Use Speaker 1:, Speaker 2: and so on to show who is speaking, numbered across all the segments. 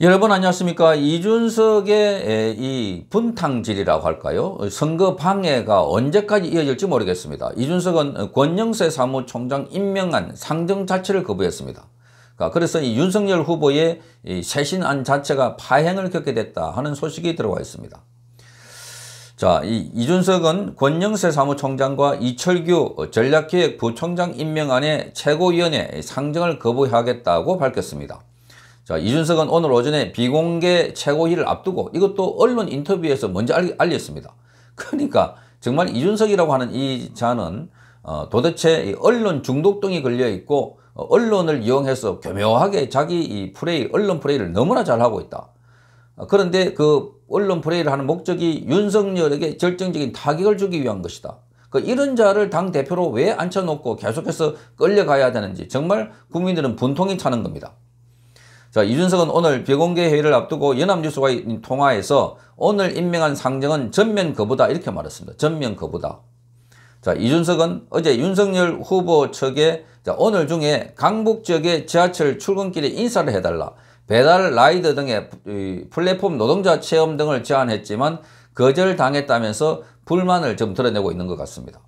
Speaker 1: 여러분 안녕하십니까 이준석의 이 분탕질이라고 할까요 선거 방해가 언제까지 이어질지 모르겠습니다 이준석은 권영세 사무총장 임명한 상정 자체를 거부했습니다 그러니까 그래서 이 윤석열 후보의 이 쇄신안 자체가 파행을 겪게 됐다 하는 소식이 들어와 있습니다 자, 이, 이준석은 권영세 사무총장과 이철규 전략기획부총장 임명안의 최고위원회 상정을 거부하겠다고 밝혔습니다. 자 이준석은 오늘 오전에 비공개 최고위를 앞두고 이것도 언론 인터뷰에서 먼저 알, 알렸습니다. 그러니까 정말 이준석이라고 하는 이 자는 어, 도대체 언론 중독병이 걸려 있고 어, 언론을 이용해서 교묘하게 자기 이 프레이 언론 프레이를 너무나 잘하고 있다. 어, 그런데 그 언론 프레이를 하는 목적이 윤석열에게 절정적인 타격을 주기 위한 것이다. 그 이런 자를 당 대표로 왜 앉혀놓고 계속해서 끌려가야 되는지 정말 국민들은 분통이 차는 겁니다. 자 이준석은 오늘 비공개 회의를 앞두고 연합뉴스와 통화에서 오늘 임명한 상정은 전면 거부다 이렇게 말했습니다. 전면 거부다. 자 이준석은 어제 윤석열 후보 측에 자, 오늘 중에 강북 지역의 지하철 출근길에 인사를 해달라 배달 라이드 등의 플랫폼 노동자 체험 등을 제안했지만 거절당했다면서 불만을 좀 드러내고 있는 것 같습니다.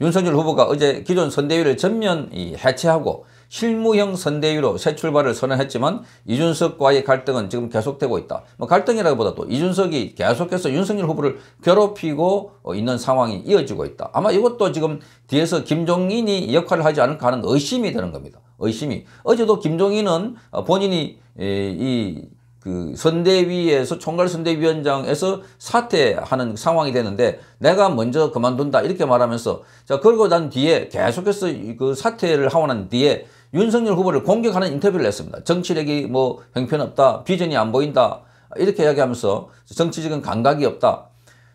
Speaker 1: 윤석열 후보가 어제 기존 선대위를 전면 해체하고 실무형 선대위로 새 출발을 선언했지만 이준석과의 갈등은 지금 계속되고 있다. 뭐 갈등이라기보다도 이준석이 계속해서 윤석열 후보를 괴롭히고 어, 있는 상황이 이어지고 있다. 아마 이것도 지금 뒤에서 김종인이 역할을 하지 않을까 하는 의심이 되는 겁니다. 의심이. 어제도 김종인은 어, 본인이 이그 선대위에서 총괄 선대위원장에서 사퇴하는 상황이 되는데 내가 먼저 그만둔다 이렇게 말하면서 자 그리고 난 뒤에 계속해서 그 사퇴를 하고 난 뒤에 윤석열 후보를 공격하는 인터뷰를 했습니다. 정치력이 뭐 형편없다, 비전이 안 보인다 이렇게 이야기하면서 정치적인 감각이 없다.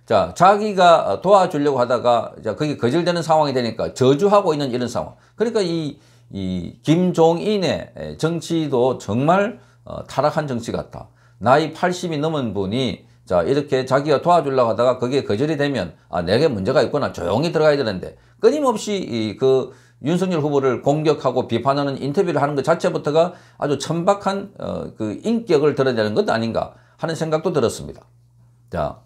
Speaker 1: 자 자기가 도와주려고 하다가 자 그게 거절되는 상황이 되니까 저주하고 있는 이런 상황. 그러니까 이 이 김종인의 정치도 정말 어, 타락한 정치 같다. 나이 80이 넘은 분이 자 이렇게 자기가 도와주려고 하다가 그게 거절이 되면 아 내게 문제가 있구나 조용히 들어가야 되는데 끊임없이 이, 그 윤석열 후보를 공격하고 비판하는 인터뷰를 하는 것 자체부터가 아주 천박한 어, 그 인격을 드러내는 것 아닌가 하는 생각도 들었습니다. 자.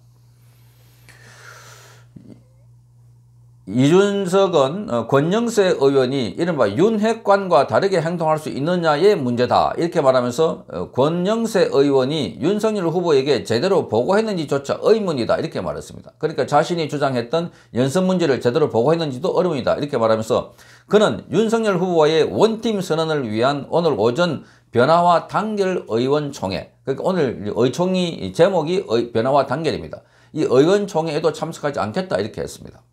Speaker 1: 이준석은 어, 권영세 의원이 이른바 윤핵관과 다르게 행동할 수 있느냐의 문제다 이렇게 말하면서 어, 권영세 의원이 윤석열 후보에게 제대로 보고했는지조차 의문이다 이렇게 말했습니다. 그러니까 자신이 주장했던 연습 문제를 제대로 보고했는지도 의문이다 이렇게 말하면서 그는 윤석열 후보와의 원팀 선언을 위한 오늘 오전 변화와 단결 의원총회 그러니까 오늘 의총이 제목이 변화와 단결입니다. 이 의원총회에도 참석하지 않겠다 이렇게 했습니다.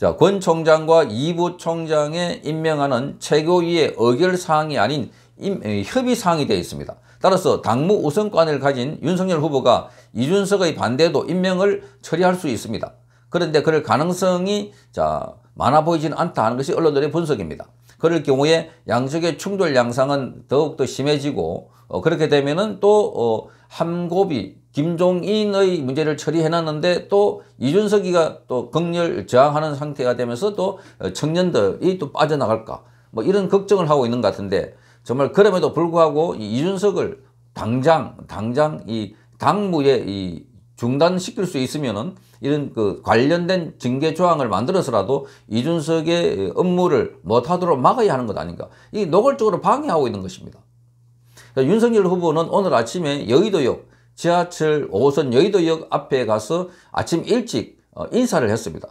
Speaker 1: 자, 권 총장과 이부 총장에 임명하는 최고위의 의결사항이 아닌 임, 협의사항이 되어 있습니다. 따라서 당무 우선권을 가진 윤석열 후보가 이준석의 반대도 임명을 처리할 수 있습니다. 그런데 그럴 가능성이 자 많아 보이지는 않다 하는 것이 언론들의 분석입니다. 그럴 경우에 양쪽의 충돌 양상은 더욱더 심해지고 어, 그렇게 되면은 또 어, 함고비 김종인의 문제를 처리해놨는데 또 이준석이가 또 극렬 저항하는 상태가 되면서 또 어, 청년들이 또 빠져나갈까 뭐 이런 걱정을 하고 있는 것 같은데 정말 그럼에도 불구하고 이준석을 당장 당장 이 당무에 이 중단시킬 수 있으면은 이런 그 관련된 징계 조항을 만들어서라도 이준석의 업무를 못하도록 막아야 하는 것 아닌가. 이 노골적으로 방해하고 있는 것입니다. 그러니까 윤석열 후보는 오늘 아침에 여의도역 지하철 5호선 여의도역 앞에 가서 아침 일찍 어, 인사를 했습니다.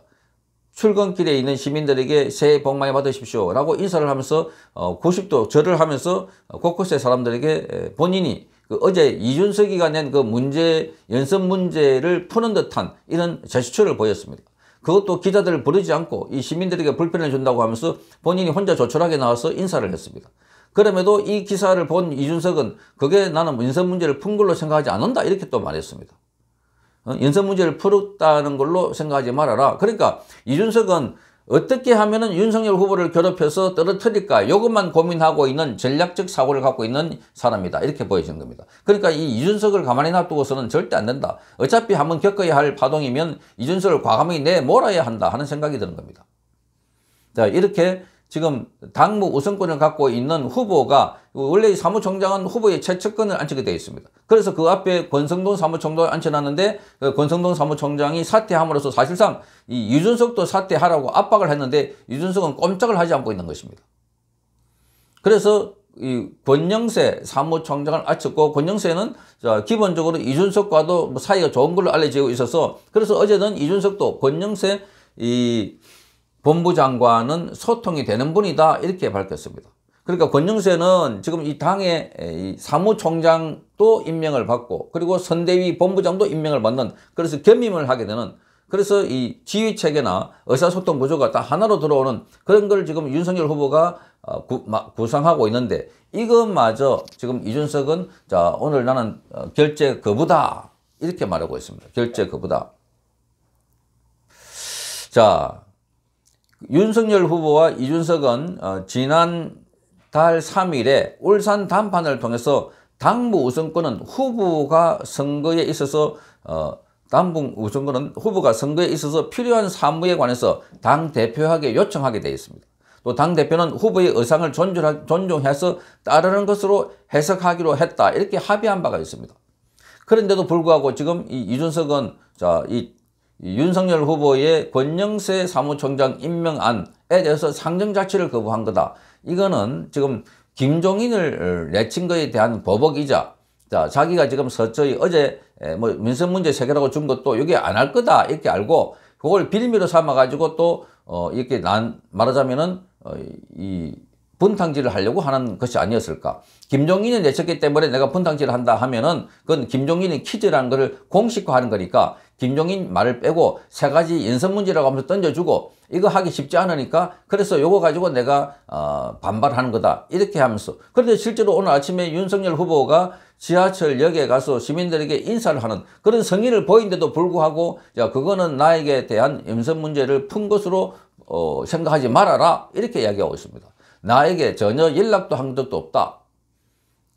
Speaker 1: 출근길에 있는 시민들에게 새해 복 많이 받으십시오 라고 인사를 하면서 90도 어, 절을 하면서 어, 곳곳의 사람들에게 본인이 그 어제 이준석이가 낸 그 문제 연습 문제를 푸는 듯한 이런 제스처를 보였습니다. 그것도 기자들을 부르지 않고 이 시민들에게 불편을 준다고 하면서 본인이 혼자 조촐하게 나와서 인사를 했습니다. 그럼에도 이 기사를 본 이준석은 그게 나는 연습 문제를 푼 걸로 생각하지 않는다 이렇게 또 말했습니다. 어, 연습 문제를 풀었다는 걸로 생각하지 말아라. 그러니까 이준석은 어떻게 하면 은 윤석열 후보를 괴롭혀서 떨어뜨릴까 이것만 고민하고 있는 전략적 사고를 갖고 있는 사람이다 이렇게 보여지는 겁니다. 그러니까 이 이준석을 가만히 놔두고서는 절대 안 된다. 어차피 한번 겪어야 할 파동이면 이준석을 과감히 내몰아야 한다 하는 생각이 드는 겁니다. 자 이렇게 지금 당무 우선권을 갖고 있는 후보가 원래 사무총장은 후보의 최측근을 앉히게 되어 있습니다. 그래서 그 앞에 권성동 사무총장을 앉혀놨는데 그 권성동 사무총장이 사퇴함으로써 사실상 이 유준석도 사퇴하라고 압박을 했는데 유준석은 꼼짝을 하지 않고 있는 것입니다. 그래서 이 권영세 사무총장을 앉혔고 권영세는 기본적으로 이준석과도 뭐 사이가 좋은 걸로 알려지고 있어서 그래서 어제는 이준석도 권영세 이 본부장관은 소통이 되는 분이다 이렇게 밝혔습니다. 그러니까 권영세는 지금 이 당의 사무총장도 임명을 받고 그리고 선대위 본부장도 임명을 받는 그래서 겸임을 하게 되는 그래서 이 지휘체계나 의사소통 구조가 다 하나로 들어오는 그런 걸 지금 윤석열 후보가 어, 구상하고 있는데 이것마저 지금 이준석은 자 오늘 나는 어, 결제 거부다 이렇게 말하고 있습니다. 결제 거부다. 자 윤석열 후보와 이준석은 어, 지난 달 3일에 울산 단판을 통해서 당부 우선권은 후보가 선거에 있어서 어, 당분 우선권은 후보가 선거에 있어서 필요한 사무에 관해서 당 대표에게 요청하게 되어 있습니다. 또 당 대표는 후보의 의상을 존중해서 따르는 것으로 해석하기로 했다 이렇게 합의한 바가 있습니다. 그런데도 불구하고 지금 이 이준석은 자이 윤석열 후보의 권영세 사무총장 임명안에 대해서 상정자치를 거부한 거다. 이거는 지금 김종인을 내친 거에 대한 보복이자 자, 자기가 지금 서서히 어제 뭐 민생 문제 해결하고 준 것도 여기 안 할 거다 이렇게 알고 그걸 빌미로 삼아 가지고 또 어, 이렇게 난 말하자면은 어, 이 분탕질을 하려고 하는 것이 아니었을까. 김종인이 내쳤기 때문에 내가 분탕질을 한다 하면은 그건 김종인이 퀴즈라는 것을 공식화하는 거니까 김종인 말을 빼고 세 가지 연습 문제라고 하면서 던져주고 이거 하기 쉽지 않으니까 그래서 이거 가지고 내가 어 반발하는 거다 이렇게 하면서 그런데 실제로 오늘 아침에 윤석열 후보가 지하철역에 가서 시민들에게 인사를 하는 그런 성의를 보인데도 불구하고 야 그거는 나에게 대한 연습 문제를 푼 것으로 어 생각하지 말아라 이렇게 이야기하고 있습니다. 나에게 전혀 연락도 한 적도 없다.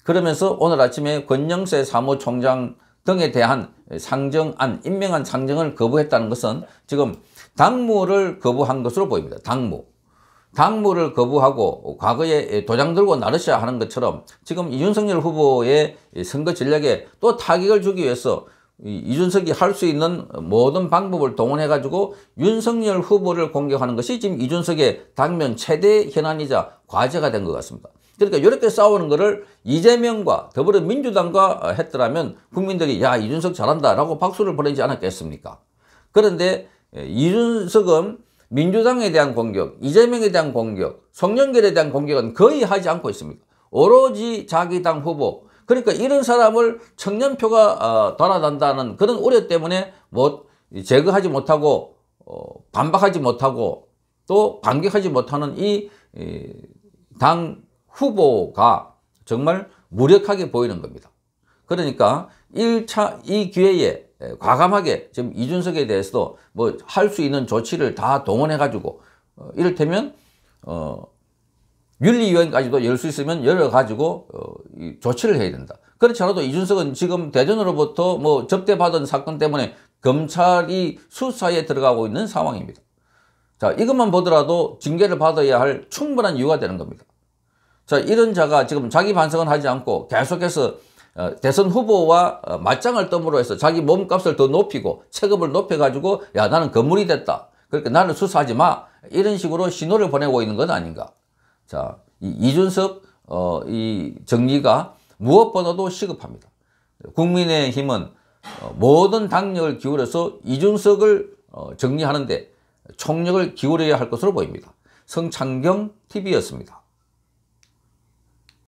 Speaker 1: 그러면서 오늘 아침에 권영세 사무총장 등에 대한 상정안, 임명한 상정을 거부했다는 것은 지금 당무를 거부한 것으로 보입니다. 당무. 당무를 거부하고 과거에 도장 들고 나르셔야 하는 것처럼 지금 이준석열 후보의 선거 전략에 또 타격을 주기 위해서 이준석이 할 수 있는 모든 방법을 동원해 가지고 윤석열 후보를 공격하는 것이 지금 이준석의 당면 최대 현안이자 과제가 된 것 같습니다. 그러니까 이렇게 싸우는 거를 이재명과 더불어민주당과 했더라면 국민들이 야 이준석 잘한다라고 박수를 보내지 않았겠습니까? 그런데 예, 이준석은 민주당에 대한 공격, 이재명에 대한 공격, 송영길에 대한 공격은 거의 하지 않고 있습니다. 오로지 자기 당 후보, 그러니까 이런 사람을 청년표가 어, 돌아단다는 그런 우려 때문에 못 제거하지 못하고 어, 반박하지 못하고 또 반격하지 못하는 이당 후보가 정말 무력하게 보이는 겁니다. 그러니까 1차 이 기회에 과감하게 지금 이준석에 대해서도 뭐할 수 있는 조치를 다 동원해 가지고 어, 이를테면 어, 윤리위원까지도 열 수 있으면 열어가지고 어, 조치를 해야 된다. 그렇지 않아도 이준석은 지금 대전으로부터 뭐 접대받은 사건 때문에 검찰이 수사에 들어가고 있는 상황입니다. 자 이것만 보더라도 징계를 받아야 할 충분한 이유가 되는 겁니다. 자, 이런 자가 지금 자기 반성은 하지 않고 계속해서 어, 대선 후보와 어, 맞짱을 뜸으로 해서 자기 몸값을 더 높이고 체급을 높여가지고 야 나는 건물이 됐다. 그러니까 나는 수사하지 마. 이런 식으로 신호를 보내고 있는 건 아닌가. 자, 이, 준석 어, 이 정리가 무엇보다도 시급합니다. 국민의힘은 어, 모든 당력을 기울여서 이준석을 정리하는데 총력을 기울여야 할 것으로 보입니다. 성창경 TV였습니다.